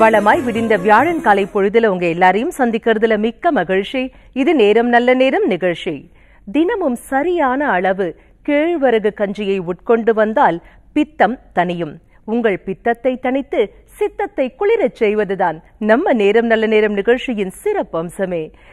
வளமாய் விடிந்த வியாழன் காலை பொழுதுல உங்க எல்லாரையும் சந்திக்கிறதுல மிக்க மகிழ்ச்சி இது நேரம் நல்ல நேரம் நிகழ்ச்சி தினமும் சரியான அளவு கேழ்வரகு கஞ்சியை உட்கொண்டு வந்தால் பித்தம் தனியும் உங்கள் பித்தத்தை தனித்து சித்தத்தை குளிரச் செய்வதுதான் நம்ம நேரம் நல்ல நேரம் நிகழ்ச்சியின் சிறப்பு அம்சமே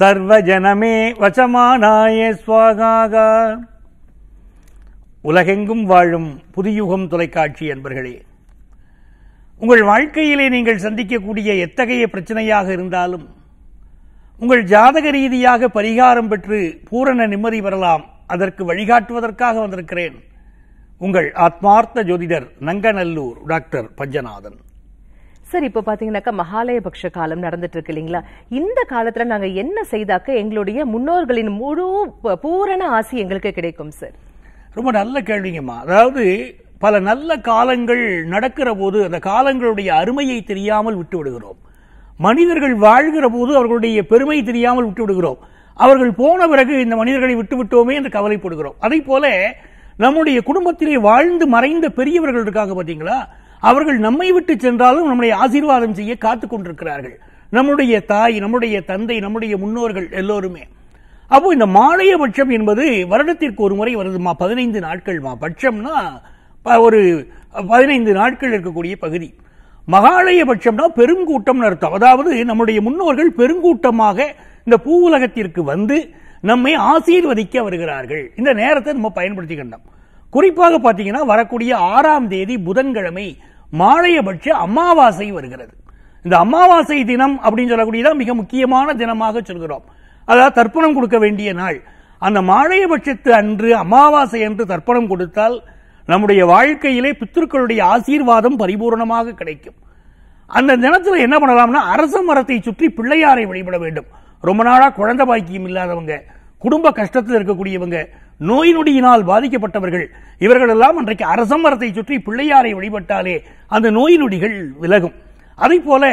சர்வஜனமே வசமானாய சுவாக உலகெங்கும் வாழும் புதியுகம் தொலைக்காட்சி என்பர்களே உங்கள் வாழ்க்கையிலே நீங்கள் சந்திக்கக்கூடிய எத்தகைய பிரச்சனையாக இருந்தாலும் உங்கள் ஜாதக ரீதியாக பரிகாரம் பெற்று பூரண நிம்மதி பெறலாம் அதற்கு வழிகாட்டுவதற்காக வந்திருக்கிறேன் உங்கள் ஆத்மார்த்த ஜோதிடர் நங்கநல்லூர் டாக்டர் பஞ்சநாதன் சார் இப்போ பார்த்தீங்கன்னாக்கா மகாலயபக்ஷ காலம் நடந்துட்டு இருக்கு இல்லைங்களா இந்த காலத்தில் நாங்கள் என்ன செய்தாக்க எங்களுடைய முன்னோர்களின் முழு பூரண ஆசி எங்களுக்கு கிடைக்கும் சார் ரொம்ப நல்ல கேள்விங்கம்மா அதாவது பல நல்ல காலங்கள் நடக்கிற போது அந்த காலங்களுடைய அருமையை தெரியாமல் விட்டு விடுகிறோம் மனிதர்கள் வாழ்கிற போது அவர்களுடைய பெருமை தெரியாமல் விட்டு விடுகிறோம் அவர்கள் போன பிறகு இந்த மனிதர்களை விட்டு விட்டோமே என்று கவலைப்படுகிறோம் அதே போல நம்முடைய குடும்பத்திலே வாழ்ந்து மறைந்த பெரியவர்கள் இருக்காங்க பார்த்தீங்களா அவர்கள் நம்மை விட்டு சென்றாலும் நம்முடைய ஆசீர்வாதம் செய்ய காத்து கொண்டிருக்கிறார்கள் நம்முடைய தாய் நம்முடைய தந்தை நம்முடைய முன்னோர்கள் எல்லோருமே அப்போ இந்த மாலைய பட்சம் என்பது வருடத்திற்கு ஒரு முறை வருதுமா பதினைந்து நாட்கள்மா பட்சம்னா ஒரு பதினைந்து நாட்கள் இருக்கக்கூடிய பகுதி மகாலய பட்சம்னா பெருங்கூட்டம்னு அர்த்தம் அதாவது நம்முடைய முன்னோர்கள் பெருங்கூட்டமாக இந்த பூ உலகத்திற்கு வந்து நம்மை ஆசீர்வதிக்க வருகிறார்கள் இந்த நேரத்தை நம்ம பயன்படுத்திக்கின்றோம் குறிப்பாக பார்த்தீங்கன்னா வரக்கூடிய ஆறாம் தேதி புதன்கிழமை மாலையபட்ச அமாவாசை வருகிறது இந்த அமாவாசை தினம் அப்படின்னு சொல்லக்கூடியதான் மிக முக்கியமான தினமாக சொல்கிறோம் அதாவது தர்ப்பணம் கொடுக்க வேண்டிய நாள் அந்த மாலையபட்சத்து அன்று அமாவாசை அன்று தர்ப்பணம் கொடுத்தால் நம்முடைய வாழ்க்கையிலே பித்திருக்களுடைய ஆசீர்வாதம் பரிபூர்ணமாக கிடைக்கும் அந்த தினத்தில் என்ன பண்ணலாம்னா அரச மரத்தை சுற்றி பிள்ளையாரை வழிபட வேண்டும் ரொம்ப நாளாக குழந்தை பாக்கியம் இல்லாதவங்க குடும்ப கஷ்டத்தில் இருக்கக்கூடியவங்க நோய் நொடியினால் பாதிக்கப்பட்டவர்கள் இவர்களெல்லாம் அன்றைக்கு அரசமரத்தை சுற்றி பிள்ளையாரை வழிபட்டாலே அந்த நோய் நொடிகள் விலகும் அதை போல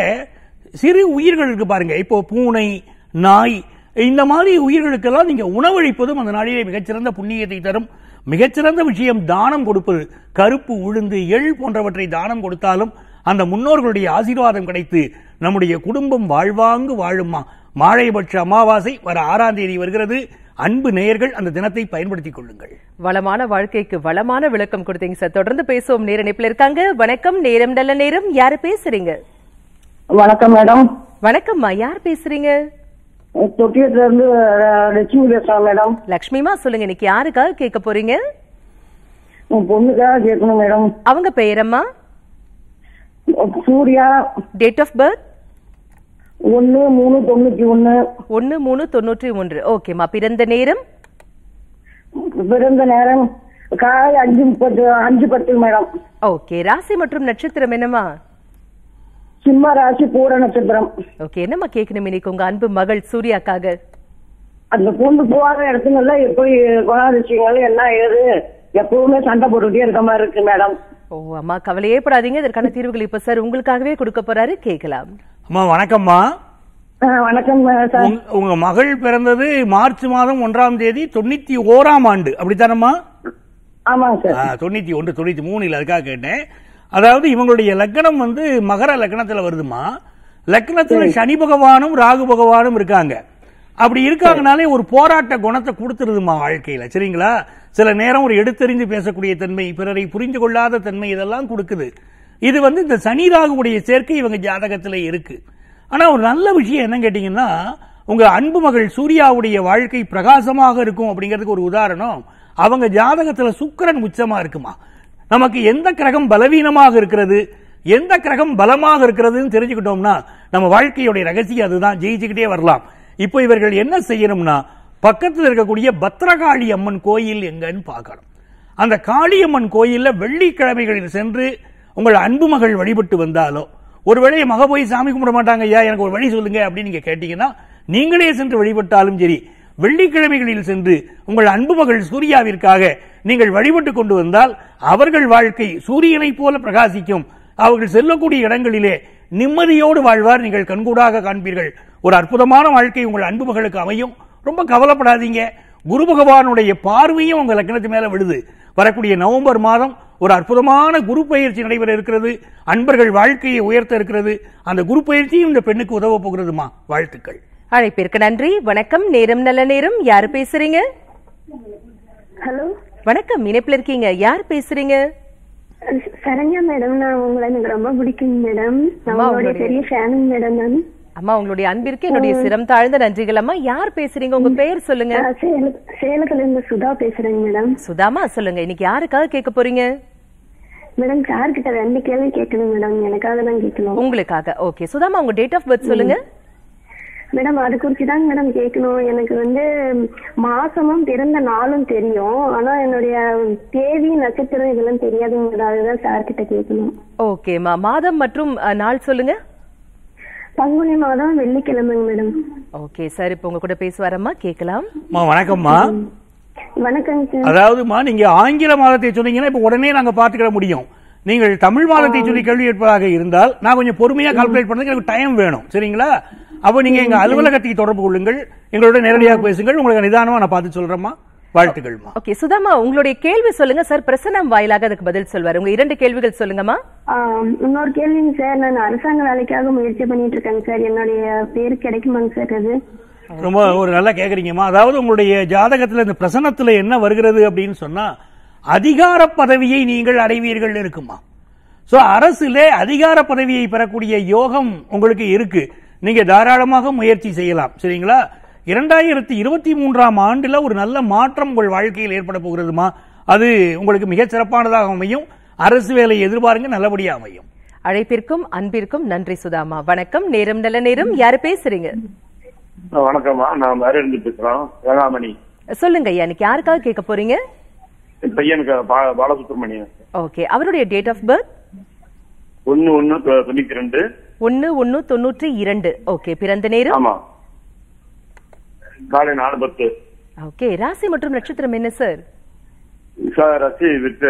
சிறு உயிர்களுக்கு பாருங்க இப்போ பூனை நாய் இந்த மாதிரி உயிர்களுக்கெல்லாம் நீங்க உணவளிப்பதும் அந்த நாளிலே மிகச்சிறந்த புண்ணியத்தை தரும் மிகச்சிறந்த விஷயம் தானம் கொடுப்பது கருப்பு உளுந்து எள் போன்றவற்றை தானம் கொடுத்தாலும் அந்த முன்னோர்களுடைய ஆசீர்வாதம் கிடைத்து நம்முடைய குடும்பம் வாழ்வாங்கு வாழுமா மாழைபட்ச அமாவாசை வர ஆறாம் தேதி வருகிறது அன்பு நேயர்கள் அந்த தினத்தை பயன்படுத்திக் கொள்ளுங்கள் வளமான வாழ்க்கைக்கு வளமான விளக்கம் கொடுத்தீங்க சார் தொடர்ந்து பேசுவோம் நேர நிப்பில் இருக்காங்க வணக்கம் நேரம் நல்ல நேரம் யாரு பேசுறீங்க வணக்கம் மேடம் வணக்கம்மா யார் பேசுறீங்க தொட்டியத்துல இருந்து லட்சுமி பேசுறேன் மேடம் லட்சுமிமா சொல்லுங்க இன்னைக்கு யாருக்காக கேட்க போறீங்க பொண்ணுக்காக கேட்கணும் மேடம் அவங்க பெயரம்மா சூர்யா டேட் ஆஃப் பர்த் ஒன்னு மூணு தொண்ணூத்தி ஒன்னு ஒன்னு மூணு தொண்ணூற்றி ஒன்று ஓகேம்மா பிறந்த நேரம் பிறந்த நேரம் காலை அஞ்சு முப்பது அஞ்சு பத்து மேடம் ஓகே ராசி மற்றும் நட்சத்திரம் என்னம்மா சிம்ம ராசி பூர நட்சத்திரம் ஓகே என்னம்மா கேட்கணும் இன்னைக்கு உங்க அன்பு மகள் சூர்யாக்காக அந்த பூண்டு போகாத இடத்துல எப்படி குணாதிசயங்கள் என்ன ஏது எப்பவுமே சண்டை போட்டுக்கிட்டே இருக்க மாதிரி இருக்கு மேடம் ஓ அம்மா கவலையே படாதீங்க இதற்கான தீர்வுகள் இப்ப சார் உங்களுக்காகவே கொடுக்க போறாரு கேட்கலாம் அம்மா வணக்கம்மா வணக்கம் உங்க மகள் பிறந்தது மார்ச் மாதம் ஒன்றாம் தேதி தொண்ணூத்தி ஓராம் ஆண்டு அப்படித்தானம்மா தொண்ணூத்தி ஒன்று தொண்ணூத்தி மூணுல அதுக்காக கேட்டேன் அதாவது இவங்களுடைய லக்னம் வந்து மகர லக்கணத்துல வருதுமா லக்னத்துல சனி பகவானும் ராகு பகவானும் இருக்காங்க அப்படி இருக்காங்கனாலே ஒரு போராட்ட குணத்தை கொடுத்துருதுமா வாழ்க்கையில சரிங்களா சில நேரம் ஒரு எடுத்தறிஞ்சு பேசக்கூடிய தன்மை பிறரை புரிந்து கொள்ளாத தன்மை இதெல்லாம் கொடுக்குது இது வந்து இந்த சனி ராகுடைய சேர்க்கை இவங்க ஜாதகத்தில் இருக்கு ஆனா ஒரு நல்ல விஷயம் என்ன கேட்டிங்கன்னா உங்க அன்பு மகள் சூர்யாவுடைய வாழ்க்கை பிரகாசமாக இருக்கும் அப்படிங்கிறதுக்கு ஒரு உதாரணம் அவங்க ஜாதகத்தில் சுக்கரன் உச்சமா இருக்குமா நமக்கு எந்த கிரகம் பலவீனமாக இருக்கிறது எந்த கிரகம் பலமாக இருக்கிறதுன்னு தெரிஞ்சுக்கிட்டோம்னா நம்ம வாழ்க்கையுடைய ரகசியம் அதுதான் ஜெயிச்சுக்கிட்டே வரலாம் இப்போ இவர்கள் என்ன செய்யணும்னா பக்கத்தில் இருக்கக்கூடிய பத்ரகாளி அம்மன் கோயில் எங்கன்னு பார்க்கணும் அந்த காளியம்மன் கோயிலில் வெள்ளிக்கிழமைகளில் சென்று உங்கள் அன்பு மகள் வழிபட்டு வந்தாலோ ஒருவேளை மக போய் சாமி கும்பிட மாட்டாங்க ஐயா எனக்கு ஒரு வழி சொல்லுங்க அப்படின்னு நீங்க கேட்டீங்கன்னா நீங்களே சென்று வழிபட்டாலும் சரி வெள்ளிக்கிழமைகளில் சென்று உங்கள் அன்பு மகள் சூர்யாவிற்காக நீங்கள் வழிபட்டு கொண்டு வந்தால் அவர்கள் வாழ்க்கை சூரியனைப் போல பிரகாசிக்கும் அவர்கள் செல்லக்கூடிய இடங்களிலே நிம்மதியோடு வாழ்வார் நீங்கள் கண்கூடாக காண்பீர்கள் ஒரு அற்புதமான வாழ்க்கை உங்கள் அன்பு மகளுக்கு அமையும் ரொம்ப கவலைப்படாதீங்க குரு பகவானுடைய பார்வையும் உங்க லக்னத்து மேல விழுது வரக்கூடிய நவம்பர் மாதம் ஒரு அற்புதமான குரு பயிற்சி நடைபெற இருக்கிறது அன்பர்கள் வாழ்க்கையை உயர்த்த இருக்கிறது அந்த குரு பயிற்சியும் இந்த பெண்ணுக்கு உதவ போகிறதுமா வாழ்த்துக்கள் அழைப்பிற்கு நன்றி வணக்கம் நேரம் நல்ல நேரம் யாரு பேசுறீங்க ஹலோ வணக்கம் இணைப்பில் இருக்கீங்க யார் பேசுறீங்க சரண்யா மேடம் நான் உங்களை எனக்கு ரொம்ப பிடிக்கும் மேடம் பெரிய ஃபேன் மேடம் நான் அம்மா உங்களுடைய அன்பிற்கு என்னுடைய சிரம் தாழ்ந்த நன்றிகள் அம்மா யார் பேசுறீங்க உங்க பேர் சொல்லுங்க சேலத்துல இருந்து சுதா பேசுறேங்க மேடம் சுதாமா சொல்லுங்க இன்னைக்கு யாருக்காக கேட்க போறீங்க மேடம் சார் கிட்ட ரெண்டு கேள்வி கேட்கணும் மேடம் எனக்காக தான் கேட்கணும் உங்களுக்காக ஓகே சுதாமா உங்க டேட் ஆஃப் பர்த் சொல்லுங்க மேடம் அது குறித்து தாங்க மேடம் கேட்கணும் எனக்கு வந்து மாசமும் பிறந்த நாளும் தெரியும் ஆனா என்னுடைய தேதி நட்சத்திரம் இதெல்லாம் தெரியாதுங்கிறதாவது தான் சார் கிட்ட கேட்கணும் ஓகேம்மா மாதம் மற்றும் நாள் சொல்லுங்க பங்குனி மாதம் வெள்ளிக்கிழமைங்க மேடம் ஓகே சார் இப்ப உங்க கூட பேசுவாரம்மா கேட்கலாம் வணக்கம்மா வணக்கம் அதாவதுமா நீங்க ஆங்கில மாதத்தை சொன்னீங்கன்னா இப்ப உடனே நாங்க பாத்துக்கிட முடியும் நீங்கள் தமிழ் மாதத்தை சொல்லி கேள்வி கேட்பதாக இருந்தால் நான் கொஞ்சம் பொறுமையா கால்குலேட் பண்ணதுக்கு எனக்கு டைம் வேணும் சரிங்களா அப்போ நீங்க எங்க அலுவலகத்துக்கு தொடர்பு கொள்ளுங்கள் எங்களோட நேரடியாக பேசுங்கள் உங்களுக்கு நிதானமா நான் பார்த்து சொல்றேம்மா வாழ்த்துக்கள்மா ஓகே சுதாமா உங்களுடைய கேள்வி சொல்லுங்க சார் பிரசனம் வாயிலாக அதுக்கு பதில் சொல்வார் உங்க இரண்டு கேள்விகள் சொல்லுங்கம்மா இன்னொரு கேள்விங்க சார் நான் அரசாங்க வேலைக்காக முயற்சி பண்ணிட்டு இருக்கேங்க சார் என்னுடைய பேர் கிடைக்குமாங்க சார் அது ரொம்ப ஒரு நல்லா கேக்குறீங்கம்மா அதாவது உங்களுடைய ஜாதகத்துல இந்த பிரசனத்துல என்ன வருகிறது அப்படின்னு சொன்னா அதிகார பதவியை நீங்கள் அடைவீர்கள் இருக்குமா சோ அரசுல அதிகார பதவியை பெறக்கூடிய யோகம் உங்களுக்கு இருக்கு நீங்க தாராளமாக முயற்சி செய்யலாம் சரிங்களா இரண்டாயிரத்தி இருபத்தி மூன்றாம் ஆண்டில் ஒரு நல்ல மாற்றம் உங்கள் வாழ்க்கையில் ஏற்பட போகிறதுமா அது உங்களுக்கு மிகச் சிறப்பானதாக அமையும் அரசு வேலை எதிர்பாருங்க நல்லபடியாக அமையும் அழைப்பிற்கும் அன்பிற்கும் நன்றி சுதாமா வணக்கம் நேரம் நல்ல நேரம் யாரு பேசுறீங்க வணக்கம்மா நான் சொல்லுங்க ஐயா யாருக்காக கேட்க போறீங்க பையனுக்கு பாலசுப்ரமணியம் ஓகே அவருடைய டேட் ஆஃப் பர்த் ஒன்னு ஒன்னு தொண்ணூத்தி ரெண்டு ஒன்னு ஒன்னு தொண்ணூற்றி இரண்டு ஓகே பிறந்த நேரம் ஆமா காலை நாலு பத்து ஓகே ராசி மற்றும் நட்சத்திரம் என்ன சார் ராசி வித்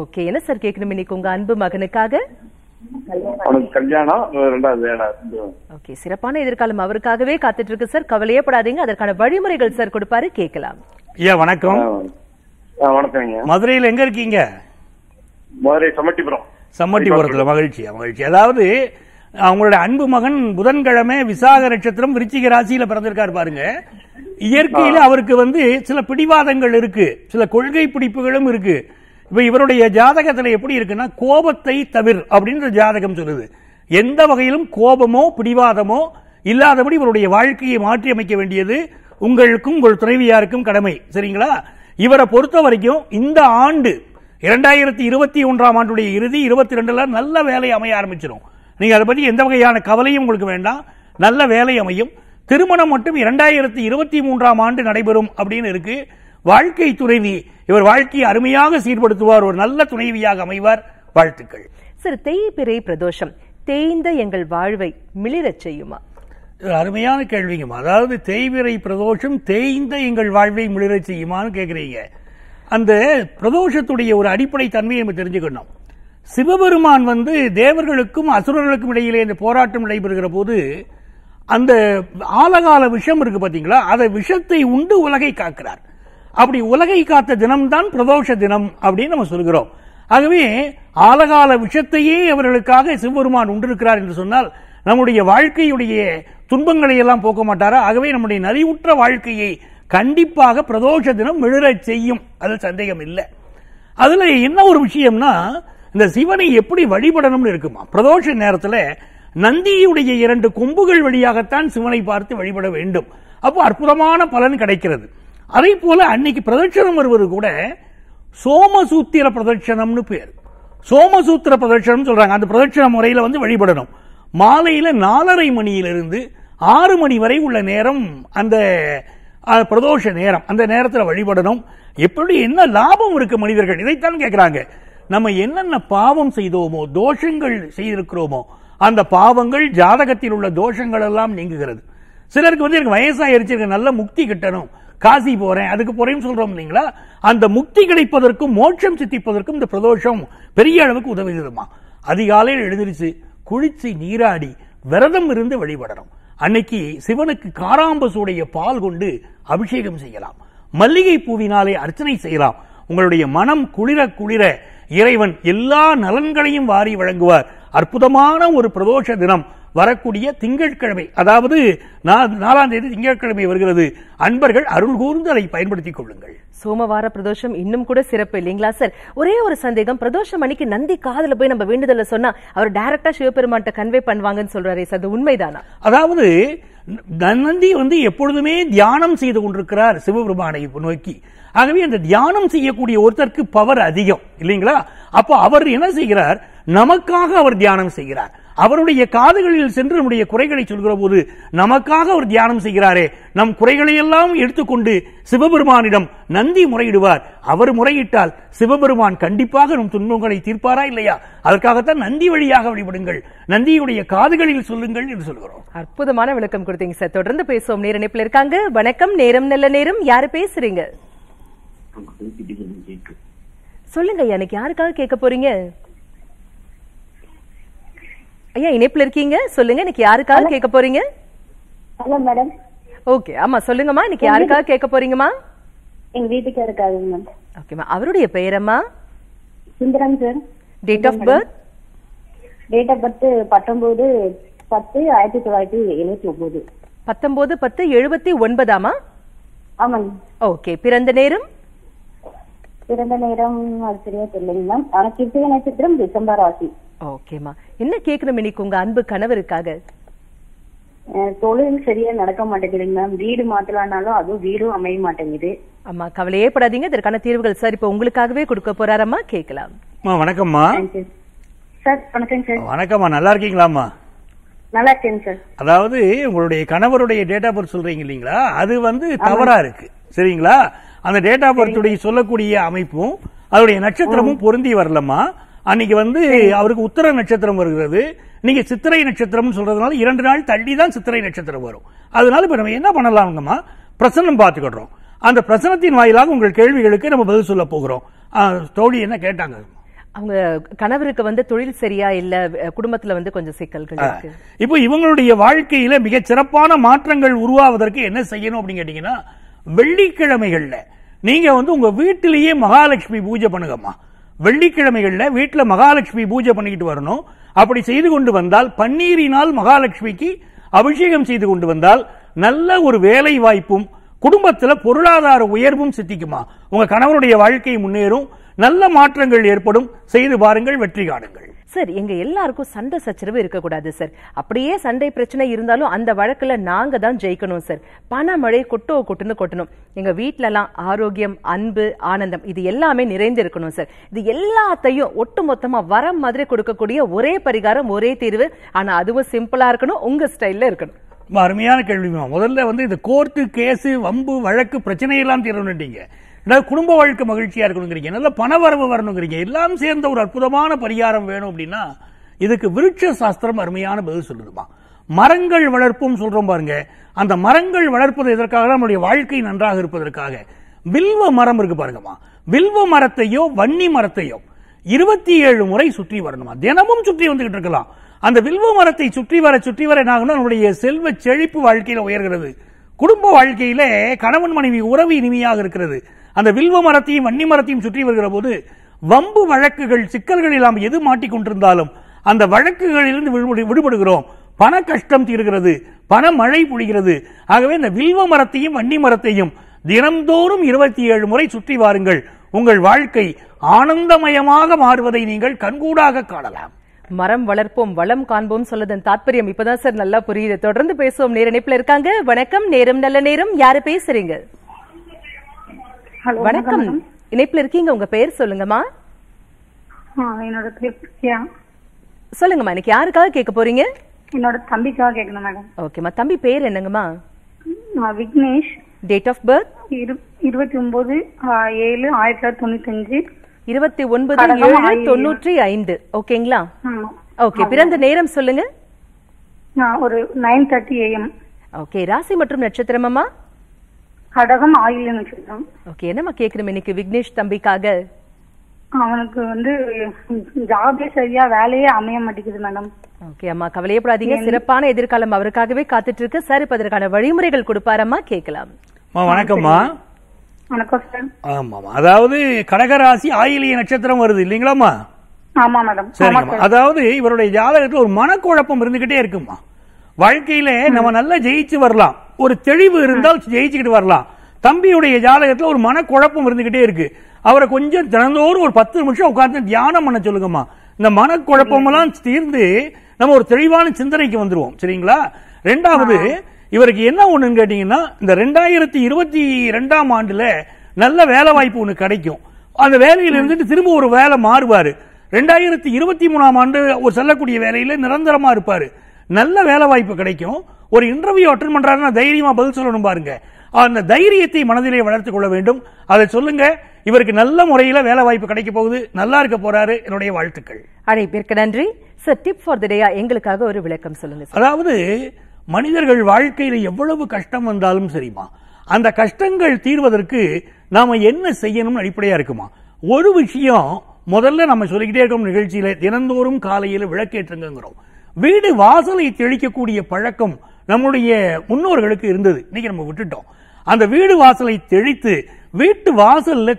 ஓகே என்ன சார் கேட்கணும் இன்னைக்கு உங்க அன்பு மகனுக்காக சிறப்பான எதிர்காலம் அவருக்காகவே காத்துட்டு இருக்கு சார் கவலையே படாதீங்க அதற்கான வழிமுறைகள் சார் கொடுப்பாரு கேட்கலாம் ஐயா வணக்கம் மதுரையில எங்க இருக்கீங்க மதுரை சம்மட்டிபுரம் சம்மட்டிபுரத்துல மகிழ்ச்சியா மகிழ்ச்சி அதாவது அவங்களோட அன்பு மகன் புதன்கிழமை விசாக நட்சத்திரம் விருச்சிக ராசியில பிறந்திருக்காரு பாருங்க இயற்கையில அவருக்கு வந்து சில பிடிவாதங்கள் இருக்கு சில கொள்கை பிடிப்புகளும் இருக்கு இப்ப இவருடைய ஜாதகத்துல எப்படி இருக்குன்னா கோபத்தை தவிர அப்படின்ற ஜாதகம் சொல்லுது எந்த வகையிலும் கோபமோ பிடிவாதமோ இல்லாதபடி இவருடைய வாழ்க்கையை மாற்றி அமைக்க வேண்டியது உங்களுக்கும் உங்கள் துணைவியாருக்கும் கடமை சரிங்களா இவரை பொறுத்த வரைக்கும் இந்த ஆண்டு இரண்டாயிரத்தி இருபத்தி ஒன்றாம் ஆண்டுடைய இறுதி இருபத்தி ரெண்டுல நல்ல வேலை அமைய ஆரம்பிச்சிடும் நீங்கள் அதை பற்றி எந்த வகையான கவலையும் உங்களுக்கு வேண்டாம் நல்ல வேலை அமையும் திருமணம் மட்டும் இரண்டாயிரத்தி இருபத்தி மூன்றாம் ஆண்டு நடைபெறும் அப்படின்னு இருக்கு வாழ்க்கை துணைவி இவர் வாழ்க்கையை அருமையாக சீர்படுத்துவார் ஒரு நல்ல துணைவியாக அமைவார் வாழ்த்துக்கள் சார் தேய்பிரை பிரதோஷம் தேய்ந்த எங்கள் வாழ்வை மிளிரச் செய்யுமா அருமையான கேள்விங்க அதாவது தேய்பிரை பிரதோஷம் தேய்ந்த எங்கள் வாழ்வை மிளிரச் செய்யுமான்னு கேட்குறீங்க அந்த பிரதோஷத்துடைய ஒரு அடிப்படை தன்மையை நம்ம தெரிஞ்சுக்கணும் சிவபெருமான் வந்து தேவர்களுக்கும் அசுரர்களுக்கும் இடையிலே இந்த போராட்டம் நடைபெறுகிற போது அந்த ஆலகால விஷம் இருக்கு பாத்தீங்களா அதை விஷத்தை உண்டு உலகை காக்கிறார் அப்படி உலகை காத்த தினம்தான் பிரதோஷ தினம் அப்படின்னு நம்ம சொல்கிறோம் ஆகவே ஆலகால விஷத்தையே அவர்களுக்காக சிவபெருமான் உண்டிருக்கிறார் என்று சொன்னால் நம்முடைய வாழ்க்கையுடைய துன்பங்களை எல்லாம் போக்க மாட்டாரா ஆகவே நம்முடைய நலிவுற்ற வாழ்க்கையை கண்டிப்பாக பிரதோஷ தினம் விழுறச் செய்யும் அதில் சந்தேகம் இல்லை அதில் என்ன ஒரு விஷயம்னா இந்த சிவனை எப்படி வழிபடணும்னு இருக்குமா பிரதோஷ நேரத்தில் நந்தியுடைய இரண்டு கொம்புகள் வழியாகத்தான் சிவனை பார்த்து வழிபட வேண்டும் அப்போ அற்புதமான பலன் கிடைக்கிறது அதே போல அன்னைக்கு பிரதட்சணம் வருவது கூட சோமசூத்திர பிரதட்சணம்னு பேர் சோமசூத்திர பிரதட்சணம் சொல்றாங்க அந்த பிரதட்சண முறையில் வந்து வழிபடணும் மாலையில் நாலரை மணியிலிருந்து ஆறு மணி வரை உள்ள நேரம் அந்த பிரதோஷ நேரம் அந்த நேரத்தில் வழிபடணும் எப்படி என்ன லாபம் இருக்கு மனிதர்கள் இதைத்தான் கேட்கிறாங்க நம்ம என்னென்ன பாவம் செய்தோமோ தோஷங்கள் செய்திருக்கிறோமோ அந்த பாவங்கள் ஜாதகத்தில் உள்ள தோஷங்கள் எல்லாம் நீங்குகிறது சிலருக்கு வந்து எனக்கு வயசா எரிச்சிருக்க நல்ல முக்தி கிட்டணும் காசி போறேன் அதுக்கு போறேன்னு சொல்றோம் இல்லைங்களா அந்த முக்தி கிடைப்பதற்கும் மோட்சம் சித்திப்பதற்கும் இந்த பிரதோஷம் பெரிய அளவுக்கு உதவிதுமா அதிகாலையில் எழுந்திருச்சு குளிச்சு நீராடி விரதம் இருந்து வழிபடணும் அன்னைக்கு சிவனுக்கு காராம்பசுடைய பால் கொண்டு அபிஷேகம் செய்யலாம் மல்லிகை பூவினாலே அர்ச்சனை செய்யலாம் உங்களுடைய மனம் குளிர குளிர இறைவன் எல்லா நலன்களையும் வாரி வழங்குவார் அற்புதமான ஒரு பிரதோஷ தினம் வரக்கூடிய திங்கட்கிழமை அதாவது நாலாம் தேதி திங்கட்கிழமை வருகிறது அன்பர்கள் அருள் கூர்ந்து அதை பயன்படுத்திக் கொள்ளுங்கள் சோமவார பிரதோஷம் இன்னும் கூட சிறப்பு இல்லைங்களா சார் ஒரே ஒரு சந்தேகம் பிரதோஷம் அன்னைக்கு நந்தி காதல போய் நம்ம வேண்டுதல சொன்னா அவர் டைரக்டா சிவபெருமான்ட்ட கன்வே பண்ணுவாங்கன்னு சொல்றாரு சார் அது உண்மைதானா அதாவது நந்தி வந்து எப்பொழுதுமே தியானம் செய்து கொண்டிருக்கிறார் சிவபெருமானை நோக்கி ஆகவே அந்த தியானம் செய்யக்கூடிய ஒருத்தருக்கு பவர் அதிகம் இல்லைங்களா அப்போ அவர் என்ன செய்கிறார் நமக்காக அவர் தியானம் செய்கிறார் அவருடைய காதுகளில் சென்று நம்முடைய குறைகளை சொல்கிற போது நமக்காக அவர் தியானம் செய்கிறாரே நம் குறைகளையெல்லாம் எடுத்துக்கொண்டு சிவபெருமானிடம் நந்தி முறையிடுவார் அவர் முறையிட்டால் சிவபெருமான் கண்டிப்பாக நம் துன்பங்களை தீர்ப்பாரா இல்லையா அதற்காகத்தான் நந்தி வழியாக வழிபடுங்கள் நந்தியுடைய காதுகளில் சொல்லுங்கள் என்று சொல்கிறோம் அற்புதமான விளக்கம் கொடுத்தீங்க சார் தொடர்ந்து பேசுவோம் நேரம் இருக்காங்க வணக்கம் நேரம் நல்ல நேரம் யாரு பேசுறீங்க சொல்லுங்க எனக்கு யாருக்காக கேட்க போறீங்க ஐயா இணைப்புல இருக்கீங்க சொல்லுங்க எனக்கு யாருக்காக கேட்க போறீங்க ஹலோ மேடம் ஓகே ஆமா சொல்லுங்கம்மா இன்னைக்கு யாருக்காக கேட்க போறீங்கம்மா எங்க வீட்டுக்காரருக்காக மேம் ஓகேம்மா அவருடைய பெயரம்மா Sundaram sir date of birth date of birth பத்தொன்பது பத்து ஆயிரத்தி தொள்ளாயிரத்தி எழுபத்தி ஒன்பது பத்தொன்பது பத்து எழுபத்தி ஒன்பதாமா ஆமாங்க ஓகே பிறந்த நேரம் பிறந்த நேரம் அது சரியா தெரியலைங்க மேம் ஆனா கிருத்திக நட்சத்திரம் டிசம்பர் ராசி ஓகேமா என்ன கேக்குறோம் இன்னைக்கு உங்க அன்பு கணவருக்காக தொழில் சரியா நடக்க மாட்டேங்குதுங்க மேம் வீடு மாத்தலானாலும் அதுவும் வீடும் அமைய மாட்டேங்குது அம்மா கவலையே படாதீங்க இதற்கான தீர்வுகள் சார் இப்ப உங்களுக்காகவே கொடுக்க போறாரம்மா கேக்கலாம் வணக்கம்மா சார் வணக்கம் சார் வணக்கம்மா நல்லா இருக்கீங்களாம்மா நல்லா இருக்கேங்க சார் அதாவது உங்களுடைய கணவருடைய டேட் ஆஃப் பர்த் சொல்றீங்க இல்லீங்களா அது வந்து தவறா இருக்கு சரிங்களா அந்த டேட் ஆஃப் பர்த்துடைய சொல்லக்கூடிய அமைப்பும் அதோடைய நட்சத்திரமும் பொருந்தி வரலமா அன்னைக்கு வந்து அவருக்கு உத்தர நட்சத்திரம் வருகிறது நீங்க சித்திரை நட்சத்திரம் சொல்றதுனால இரண்டு நாள் தள்ளி தான் சித்திரை நட்சத்திரம் வரும் அதனால இப்ப நம்ம என்ன பண்ணலாம்மா பிரசனம் பாத்துக்கிடுறோம் அந்த பிரசனத்தின் வாயிலாக உங்கள் கேள்விகளுக்கு நம்ம பதில் சொல்ல போகிறோம் தோழி என்ன கேட்டாங்க அவங்க கணவருக்கு வந்து தொழில் சரியா இல்ல குடும்பத்துல வந்து கொஞ்சம் சிக்கல்கள் இப்போ இவங்களுடைய வாழ்க்கையில மிக சிறப்பான மாற்றங்கள் உருவாவதற்கு என்ன செய்யணும் அப்படின்னு கேட்டீங்கன்னா வெள்ளிக்கிழமைகளில் நீங்கள் வந்து உங்கள் வீட்டிலேயே மகாலட்சுமி பூஜை பண்ணுங்கம்மா வெள்ளிக்கிழமைகளில் வீட்டில் மகாலட்சுமி பூஜை பண்ணிக்கிட்டு வரணும் அப்படி செய்து கொண்டு வந்தால் பன்னீரினால் மகாலட்சுமிக்கு அபிஷேகம் செய்து கொண்டு வந்தால் நல்ல ஒரு வேலை வாய்ப்பும் குடும்பத்தில் பொருளாதார உயர்வும் சித்திக்குமா உங்கள் கணவருடைய வாழ்க்கை முன்னேறும் நல்ல மாற்றங்கள் ஏற்படும் செய்து பாருங்கள் வெற்றி காணுங்கள் சார் எங்க எல்லாருக்கும் சண்டை சச்சரவு இருக்கக்கூடாது சார் அப்படியே சண்டை பிரச்சனை இருந்தாலும் அந்த வழக்குல நாங்க தான் ஜெயிக்கணும் சார் பண மழை கொட்டோ கொட்டுன்னு கொட்டணும் எங்க வீட்டிலலாம் ஆரோக்கியம் அன்பு ஆனந்தம் இது எல்லாமே நிறைந்து இருக்கணும் சார் இது எல்லாத்தையும் ஒட்டு மொத்தமா வரம் மாதிரி கொடுக்கக்கூடிய ஒரே பரிகாரம் ஒரே தீர்வு ஆனா அதுவும் சிம்பிளா இருக்கணும் உங்க ஸ்டைல்ல இருக்கணும் அருமையான கேள்வி முதல்ல வந்து இந்த கோர்ட்டு கேஸு வம்பு வழக்கு பிரச்சனை எல்லாம் தீரணுன்றீங்க ரெண்டாவது குடும்ப வாழ்க்கை மகிழ்ச்சியாக இருக்கணுங்கிறீங்க நல்ல பணவரவு வரணுங்கிறீங்க எல்லாம் சேர்ந்த ஒரு அற்புதமான பரிகாரம் வேணும் அப்படின்னா இதுக்கு விருட்ச சாஸ்திரம் அருமையான பதில் சொல்லுமா மரங்கள் வளர்ப்பும் சொல்றோம் பாருங்க அந்த மரங்கள் வளர்ப்பது எதற்காக நம்மளுடைய வாழ்க்கை நன்றாக இருப்பதற்காக வில்வ மரம் இருக்கு பாருங்கம்மா வில்வ மரத்தையோ வன்னி மரத்தையோ இருபத்தி ஏழு முறை சுற்றி வரணுமா தினமும் சுற்றி வந்துகிட்டு இருக்கலாம் அந்த வில்வ மரத்தை சுற்றி வர சுற்றி வர என்ன ஆகும்னா செல்வ செழிப்பு வாழ்க்கையில் உயர்கிறது குடும்ப வாழ்க்கையிலே கணவன் மனைவி உறவு இனிமையாக இருக்கிறது அந்த வில்வ மரத்தையும் வன்னி மரத்தையும் சுற்றி வருகிற போது வம்பு வழக்குகள் சிக்கல்கள் எல்லாம் எது மாட்டிக்கொண்டிருந்தாலும் அந்த வழக்குகளிலிருந்து விடுபடுகிறோம் பண கஷ்டம் தீர்கிறது பண மழை பொழிகிறது ஆகவே இந்த வில்வ மரத்தையும் வன்னி மரத்தையும் தினம்தோறும் இருபத்தி ஏழு முறை சுற்றி வாருங்கள் உங்கள் வாழ்க்கை ஆனந்தமயமாக மாறுவதை நீங்கள் கண்கூடாக காணலாம் மரம் வளர்ப்போம் வளம் காண்போம் சொல்லதன் தாற்பயம் இப்பதான் சார் நல்லா புரியுது தொடர்ந்து பேசுவோம் நேர இணைப்புல இருக்காங்க வணக்கம் நேரம் நல்ல நேரம் யாரு பேசுறீங்க வணக்கம் இணைப்புல இருக்கீங்க உங்க பெயர் சொல்லுங்கம்மா என்னோட சொல்லுங்கம்மா இன்னைக்கு யாருக்காக கேட்க போறீங்க என்னோட தம்பிக்காக கேட்கணும் மேடம் ஓகேம்மா தம்பி பேர் என்னங்கம்மா விக்னேஷ் டேட் ஆஃப் பர்த் இருபத்தி ஒன்பது ஏழு ஆயிரத்தி தொள்ளாயிரத்தி தொண்ணூத்தி அஞ்சு இருபத்தி ஒன்பது ஏழு தொண்ணூற்றி ஐந்து ஓகேங்களா ஓகே பிறந்த நேரம் சொல்லுங்க ஒரு நைன் தேர்ட்டி ஏஎம் ஓகே ராசி மற்றும் நட்சத்திரமா கடகம் ஆயுள் நட்சத்திரம் ஓகே என்னம்மா கேக்குறோம் இன்னைக்கு விக்னேஷ் தம்பிக்காக அவனுக்கு வந்து ஜாபே சரியா வேலையே அமைய மாட்டேங்குது மேடம் ஓகே அம்மா கவலையப்படாதீங்க சிறப்பான எதிர்காலம் அவருக்காகவே காத்துட்டு இருக்கு சார் இப்ப அதற்கான வழிமுறைகள் கொடுப்பாரம்மா கேட்கலாம் வணக்கம்மா வணக்கம் அதாவது கடகராசி ஆயிலிய நட்சத்திரம் வருது இல்லீங்களா அதாவது இவருடைய ஜாதகத்தில் ஒரு மனக்குழப்பம் இருந்துகிட்டே இருக்குமா வாழ்க்கையில நம்ம நல்லா ஜெயிச்சு வரலாம் ஒரு தெளிவு இருந்தால் ஜெயிச்சுக்கிட்டு வரலாம் தம்பியுடைய ஜாதகத்தில் ஒரு மனக்குழப்பம் இருந்துகிட்டே இருக்கு அவரை கொஞ்சம் தினந்தோறும் ஒரு பத்து நிமிஷம் உட்கார்ந்து தியானம் பண்ண சொல்லுங்கம்மா இந்த எல்லாம் தீர்ந்து நம்ம ஒரு தெளிவான சிந்தனைக்கு வந்துருவோம் சரிங்களா ரெண்டாவது இவருக்கு என்ன ஒண்ணுன்னு கேட்டீங்கன்னா இந்த ரெண்டாயிரத்தி இருபத்தி ரெண்டாம் ஆண்டுல நல்ல வேலை வாய்ப்பு ஒன்று கிடைக்கும் அந்த வேலையில இருந்துட்டு திரும்ப ஒரு வேலை மாறுவாரு ரெண்டாயிரத்தி இருபத்தி மூணாம் ஆண்டு ஒரு செல்லக்கூடிய வேலையில நிரந்தரமா இருப்பாரு நல்ல வேலை வாய்ப்பு கிடைக்கும் ஒரு இன்டர்வியூ அட்டன் பண்றாருன்னா தைரியமா பதில் சொல்லணும் பாருங்க அந்த தைரியத்தை மனதிலே வளர்த்துக் கொள்ள வேண்டும் அதை சொல்லுங்க இவருக்கு நல்ல முறையில் வேலை வாய்ப்பு கிடைக்க போகுது நல்லா இருக்க போறாரு என்னுடைய வாழ்த்துக்கள் பேருக்கு நன்றி சார் டிப் ஃபார் தி டேயா எங்களுக்காக ஒரு விளக்கம் சொல்லுங்க அதாவது மனிதர்கள் வாழ்க்கையில் எவ்வளவு கஷ்டம் வந்தாலும் சரிம்மா அந்த கஷ்டங்கள் தீர்வதற்கு நாம் என்ன செய்யணும்னு அடிப்படையாக இருக்குமா ஒரு விஷயம் முதல்ல நம்ம சொல்லிக்கிட்டே இருக்கோம் நிகழ்ச்சியில் தினந்தோறும் காலையில் விளக்கேற்றங்கிறோம் வீடு வாசலை தெளிக்கக்கூடிய பழக்கம் நம்முடைய முன்னோர்களுக்கு இருந்தது இன்னைக்கு நம்ம விட்டுட்டோம் அந்த வீடு வாசலை தெளித்து வீட்டு வாசல்ல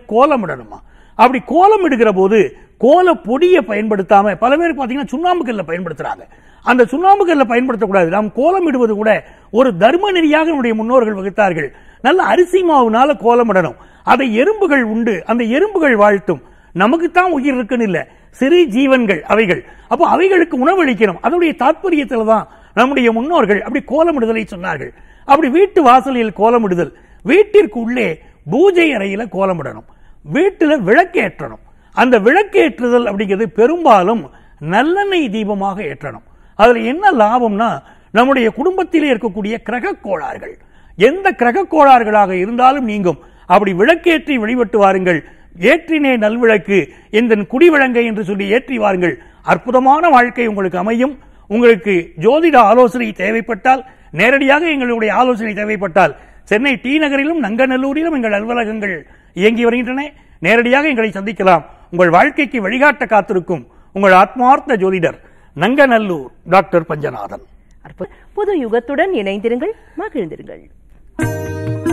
விடணுமா அப்படி கோலம் எடுக்கிற போது கோல பொடியை பயன்படுத்தாம பல பேர் பார்த்தீங்கன்னா சுண்ணாம்புக்கல்ல பயன்படுத்துறாங்க அந்த சுண்ணாம்புக்கல்ல பயன்படுத்தக்கூடாது நாம் கோலம் இடுவது கூட ஒரு தர்ம நெறியாக நம்முடைய முன்னோர்கள் வகுத்தார்கள் நல்ல அரிசி மாவுனால கோலமிடணும் அதை எறும்புகள் உண்டு அந்த எறும்புகள் வாழ்த்தும் நமக்குத்தான் உயிர் இருக்குன்னு இல்லை சிறு ஜீவன்கள் அவைகள் அப்போ அவைகளுக்கு உணவளிக்கணும் அதனுடைய தாற்பயத்தில் தான் நம்முடைய முன்னோர்கள் அப்படி கோலமிடுதலை சொன்னார்கள் அப்படி வீட்டு வாசலில் கோலமிடுதல் வீட்டிற்கு உள்ளே பூஜை அறையில கோலமிடணும் வீட்டில் விளக்கேற்றணும் அந்த விளக்கேற்றுதல் அப்படிங்கிறது பெரும்பாலும் நல்லெண்ணெய் தீபமாக ஏற்றணும் அதில் என்ன லாபம்னா நம்முடைய குடும்பத்திலே இருக்கக்கூடிய கிரக கோளாறுகள் எந்த கிரக கோளாறுகளாக இருந்தாலும் நீங்கும் அப்படி விளக்கேற்றி வழிபட்டு வாருங்கள் ஏற்றினே நல்விளக்கு குடி குடிவிளங்கை என்று சொல்லி ஏற்றி வாருங்கள் அற்புதமான வாழ்க்கை உங்களுக்கு அமையும் உங்களுக்கு ஜோதிட ஆலோசனை தேவைப்பட்டால் நேரடியாக எங்களுடைய ஆலோசனை தேவைப்பட்டால் சென்னை டி நகரிலும் நங்கநல்லூரிலும் எங்கள் அலுவலகங்கள் இயங்கி வருகின்றன நேரடியாக எங்களை சந்திக்கலாம் உங்கள் வாழ்க்கைக்கு வழிகாட்ட காத்திருக்கும் உங்கள் ஆத்மார்த்த ஜோதிடர் நங்கநல்லூர் டாக்டர் பஞ்சநாதன் புது யுகத்துடன் இணைந்திருங்கள் மகிழ்ந்திருங்கள்